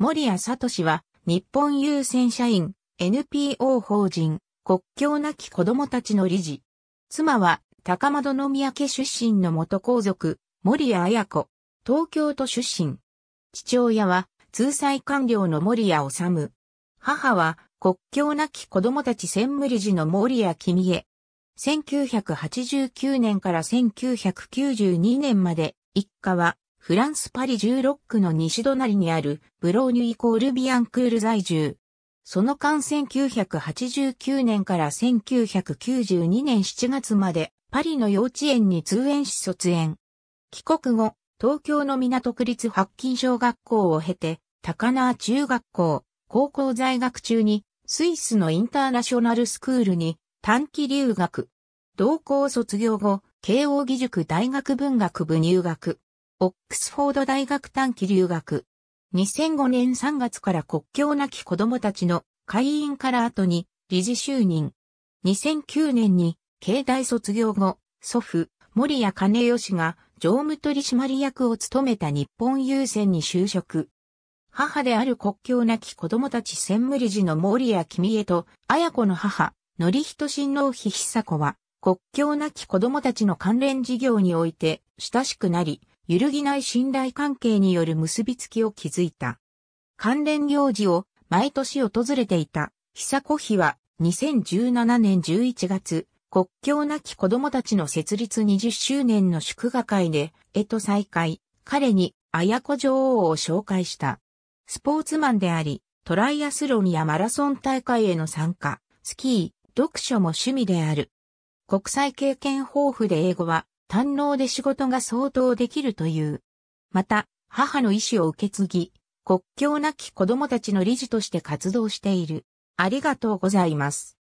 森谷聡は、日本優先社員、NPO 法人、国境なき子供たちの理事。妻は、高円宮家出身の元皇族、森谷綾子、東京都出身。父親は、通裁官僚の森谷治。母は、国境なき子供たち専務理事の森谷君江。1989年から1992年まで、一家はフランスパリ16区の西隣にあるブローニュイコールビアンクール在住。その間1989年から1992年7月までパリの幼稚園に通園し卒園。帰国後、東京の港区立白金小学校を経て、高輪中学校、高校在学中に、スイスのインターナショナルスクールに短期留学。同校卒業後、慶応義塾大学文学部入学。オックスフォード大学短期留学。2005年3月から国境なき子供たちの会員から後に理事就任。2009年に経大卒業後、祖父、森谷兼義が常務取締役を務めた日本郵船に就職。母である国境なき子供たち専務理事の森谷君江と、綾子の母、則人親王妃久子は、国境なき子供たちの関連事業において親しくなり、揺るぎない信頼関係による結びつきを築いた。関連行事を毎年訪れていた、久子妃は2017年11月、国境なき子供たちの設立20周年の祝賀会で、絵と再会、彼に、綾子女王を紹介した。スポーツマンであり、トライアスロンやマラソン大会への参加、スキー、読書も趣味である。国際経験豊富で英語は堪能で仕事が相当できるという。また、母の意思を受け継ぎ、国境なき子供たちの理事として活動している。ありがとうございます。